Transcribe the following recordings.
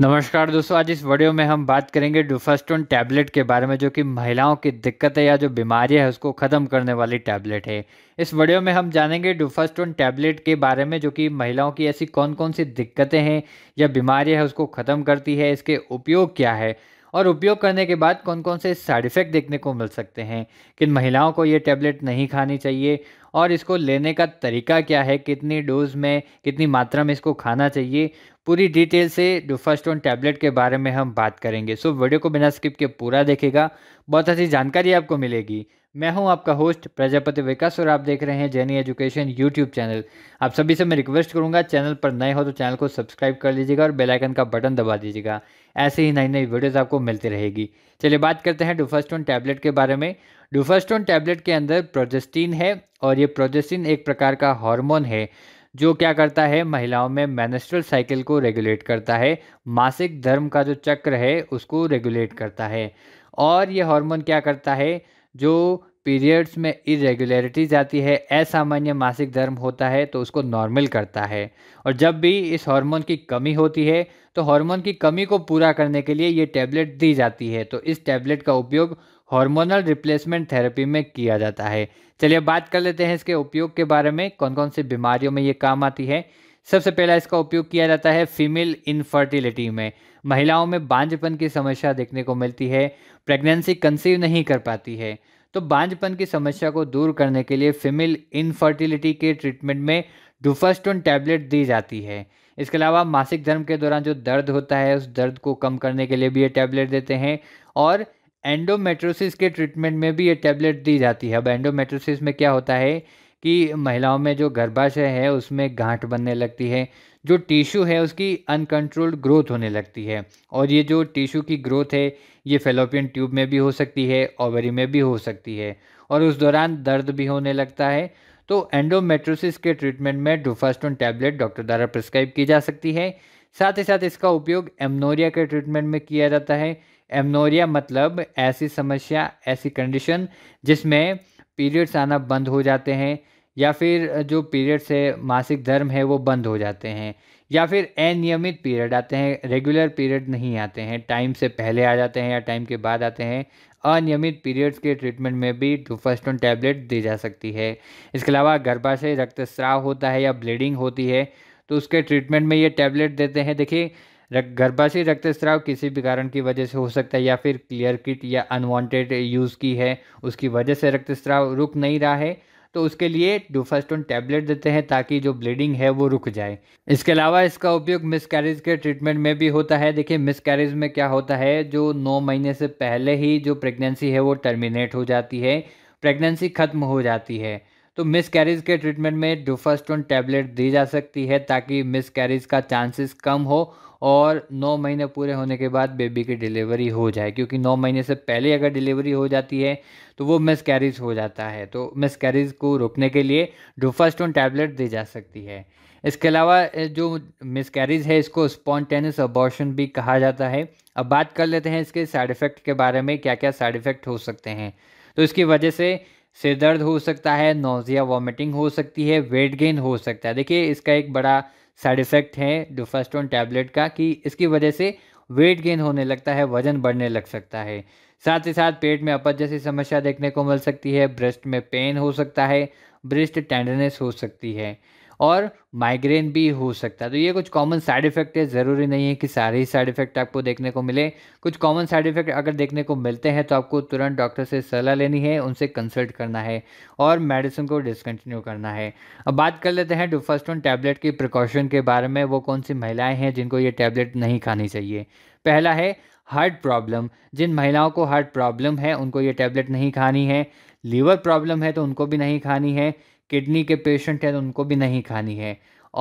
नमस्कार दोस्तों आज इस वीडियो में हम बात करेंगे डुफास्टोन टैबलेट के बारे में जो कि महिलाओं की दिक्कत है या जो बीमारी है उसको ख़त्म करने वाली टैबलेट है इस वीडियो में हम जानेंगे डुफास्टोन टैबलेट के बारे में जो कि महिलाओं की ऐसी कौन कौन सी दिक्कतें हैं या बीमारी है उसको ख़त्म करती है इसके उपयोग क्या है और उपयोग करने के बाद कौन कौन से साइड इफ़ेक्ट देखने को मिल सकते हैं किन महिलाओं को ये टैबलेट नहीं खानी चाहिए और इसको लेने का तरीका क्या है कितनी डोज में कितनी मात्रा में इसको खाना चाहिए पूरी डिटेल से डुफास्टोन टैबलेट के बारे में हम बात करेंगे सो वीडियो को बिना स्किप के पूरा देखेगा बहुत अच्छी जानकारी आपको मिलेगी मैं हूं आपका होस्ट प्रजापति विकास और आप देख रहे हैं जैनी एजुकेशन यूट्यूब चैनल आप सभी से मैं रिक्वेस्ट करूंगा चैनल पर नए हो तो चैनल को सब्सक्राइब कर लीजिएगा और बेल आइकन का बटन दबा दीजिएगा ऐसे ही नई नई वीडियोस आपको मिलती रहेगी चलिए बात करते हैं डुफास्टोन टैबलेट के बारे में डुफास्टोन टैबलेट के अंदर प्रोजेस्टीन है और ये प्रोजेस्टीन एक प्रकार का हॉर्मोन है जो क्या करता है महिलाओं में मैनेस्ट्रल साइकिल को रेगुलेट करता है मासिक धर्म का जो चक्र है उसको रेगुलेट करता है और ये हार्मोन क्या करता है जो पीरियड्स में इरेगुलरिटीज आती है असामान्य मासिक धर्म होता है तो उसको नॉर्मल करता है और जब भी इस हार्मोन की कमी होती है तो हार्मोन की कमी को पूरा करने के लिए ये टैबलेट दी जाती है तो इस टैबलेट का उपयोग हार्मोनल रिप्लेसमेंट थेरेपी में किया जाता है चलिए बात कर लेते हैं इसके उपयोग के बारे में कौन कौन सी बीमारियों में ये काम आती है सबसे पहला इसका उपयोग किया जाता है फीमेल इनफर्टिलिटी में महिलाओं में बांझपन की समस्या देखने को मिलती है प्रेगनेंसी कंसीव नहीं कर पाती है तो बांझपन की समस्या को दूर करने के लिए फीमेल इनफर्टिलिटी के ट्रीटमेंट में डुफास्टोन टैबलेट दी जाती है इसके अलावा मासिक धर्म के दौरान जो दर्द होता है उस दर्द को कम करने के लिए भी ये टैबलेट देते हैं और एंडोमेट्रोसिस के ट्रीटमेंट में भी ये टैबलेट दी जाती है अब एंडोमेट्रोसिस में क्या होता है कि महिलाओं में जो गर्भाशय है उसमें गांठ बनने लगती है जो टिश्यू है उसकी अनकंट्रोल्ड ग्रोथ होने लगती है और ये जो टिश्यू की ग्रोथ है ये फेलोपियन ट्यूब में भी हो सकती है ओवरी में भी हो सकती है और उस दौरान दर्द भी होने लगता है तो एंडोमेट्रोसिस के ट्रीटमेंट में डोफास्टोन टैबलेट डॉक्टर द्वारा प्रिस्क्राइब की जा सकती है साथ ही साथ इसका उपयोग एमनोरिया के ट्रीटमेंट में किया जाता है एमनोरिया मतलब ऐसी समस्या ऐसी कंडीशन जिसमें पीरियड्स आना बंद हो जाते हैं या फिर जो पीरियड्स है मासिक धर्म है वो बंद हो जाते हैं या फिर अनियमित पीरियड आते हैं रेगुलर पीरियड नहीं आते हैं टाइम से पहले आ जाते हैं या टाइम के बाद आते हैं अनियमित पीरियड्स के ट्रीटमेंट में भी डुफास्टोन टैबलेट दी जा सकती है इसके अलावा गर्भाशय रक्तस्राव होता है या ब्लीडिंग होती है तो उसके ट्रीटमेंट में ये टैबलेट देते हैं देखिए गर्भाशय रक्तस्राव किसी भी कारण की वजह से हो सकता है या फिर क्लियर किट या अनवांटेड यूज़ की है उसकी वजह से रक्तस्राव रुक नहीं रहा है तो उसके लिए डोफास्टोन टैबलेट देते हैं ताकि जो ब्लीडिंग है वो रुक जाए इसके अलावा इसका उपयोग मिसकैरेज के ट्रीटमेंट में भी होता है देखिए मिसकैरेज में क्या होता है जो नौ महीने से पहले ही जो प्रेगनेंसी है वो टर्मिनेट हो जाती है प्रेगनेंसी ख़त्म हो जाती है तो मिस कैरीज के ट्रीटमेंट में डोफास्टोन टैबलेट दी जा सकती है ताकि मिस कैरीज का चांसेस कम हो और नौ महीने पूरे होने के बाद बेबी की डिलीवरी हो जाए क्योंकि नौ महीने से पहले अगर डिलीवरी हो जाती है तो वो मिसकैरेज हो जाता है तो मिसकैरेज को रोकने के लिए डोफास्टोन टैबलेट दी जा सकती है इसके अलावा जो मिसकैरेज है इसको स्पॉन्टेनियस अबॉर्शन भी कहा जाता है अब बात कर लेते हैं इसके साइड इफ़ेक्ट के बारे में क्या क्या साइड इफ़ेक्ट हो सकते हैं तो इसकी वजह से सिर दर्द हो सकता है नोज़िया वॉमिटिंग हो सकती है वेट गेन हो सकता है देखिए इसका एक बड़ा साइड इफ़ेक्ट है डोफास्टोन टैबलेट का कि इसकी वजह से वेट गेन होने लगता है वजन बढ़ने लग सकता है साथ ही साथ पेट में अपच जैसी समस्या देखने को मिल सकती है ब्रेस्ट में पेन हो सकता है ब्रेस्ट टेंडरनेस हो सकती है और माइग्रेन भी हो सकता है तो ये कुछ कॉमन साइड इफेक्ट है ज़रूरी नहीं है कि सारे ही साइड इफेक्ट आपको देखने को मिले कुछ कॉमन साइड इफेक्ट अगर देखने को मिलते हैं तो आपको तुरंत डॉक्टर से सलाह लेनी है उनसे कंसल्ट करना है और मेडिसिन को डिसकंटिन्यू करना है अब बात कर लेते हैं डुफास्टोन टैबलेट की प्रिकॉशन के बारे में वो कौन सी महिलाएँ हैं जिनको ये टैबलेट नहीं खानी चाहिए पहला है हार्ट प्रॉब्लम जिन महिलाओं को हार्ट प्रॉब्लम है उनको ये टैबलेट नहीं खानी है लीवर प्रॉब्लम है तो उनको भी नहीं खानी है किडनी के पेशेंट हैं तो उनको भी नहीं खानी है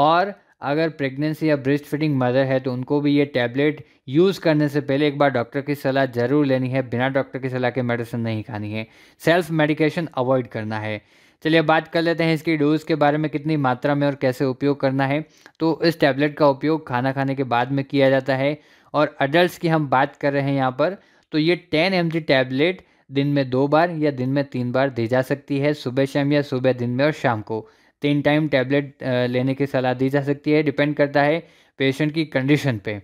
और अगर प्रेगनेंसी या ब्रेस्ट फीडिंग मदर है तो उनको भी ये टैबलेट यूज़ करने से पहले एक बार डॉक्टर की सलाह ज़रूर लेनी है बिना डॉक्टर की सलाह के मेडिसिन नहीं खानी है सेल्फ मेडिकेशन अवॉइड करना है चलिए बात कर लेते हैं इसकी डोज के बारे में कितनी मात्रा में और कैसे उपयोग करना है तो इस टैबलेट का उपयोग खाना खाने के बाद में किया जाता है और अडल्ट की हम बात कर रहे हैं यहाँ पर तो ये टेन एम टैबलेट दिन में दो बार या दिन में तीन बार दी जा सकती है सुबह शाम या सुबह दिन में और शाम को तीन टाइम टैबलेट लेने की सलाह दी जा सकती है डिपेंड करता है पेशेंट की कंडीशन पे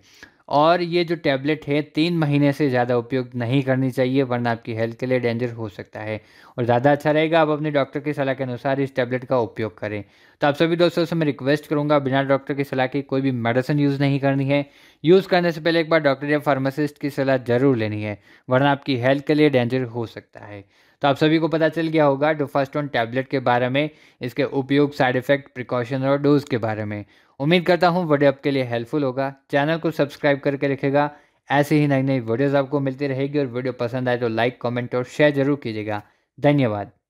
और ये जो टैबलेट है तीन महीने से ज़्यादा उपयोग नहीं करनी चाहिए वरना आपकी हेल्थ के लिए डेंजर हो सकता है और ज़्यादा अच्छा रहेगा आप अपने डॉक्टर की सलाह के अनुसार इस टैबलेट का उपयोग करें तो आप सभी दोस्तों से मैं रिक्वेस्ट करूँगा बिना डॉक्टर की सलाह के कोई भी मेडिसिन यूज़ नहीं करनी है यूज़ करने से पहले एक बार डॉक्टर या फार्मासिस्ट की सलाह ज़रूर लेनी है वरना आपकी हेल्थ के लिए डेंजर हो सकता है तो आप सभी को पता चल गया होगा डोफास्टोन तो टैबलेट के बारे में इसके उपयोग साइड इफेक्ट प्रिकॉशन और डोज के बारे में उम्मीद करता हूँ वीडियो आपके लिए हेल्पफुल होगा चैनल को सब्सक्राइब करके रखेगा ऐसे ही नई नई वीडियोज़ आपको मिलती रहेगी और वीडियो पसंद आए तो लाइक कॉमेंट और शेयर जरूर कीजिएगा धन्यवाद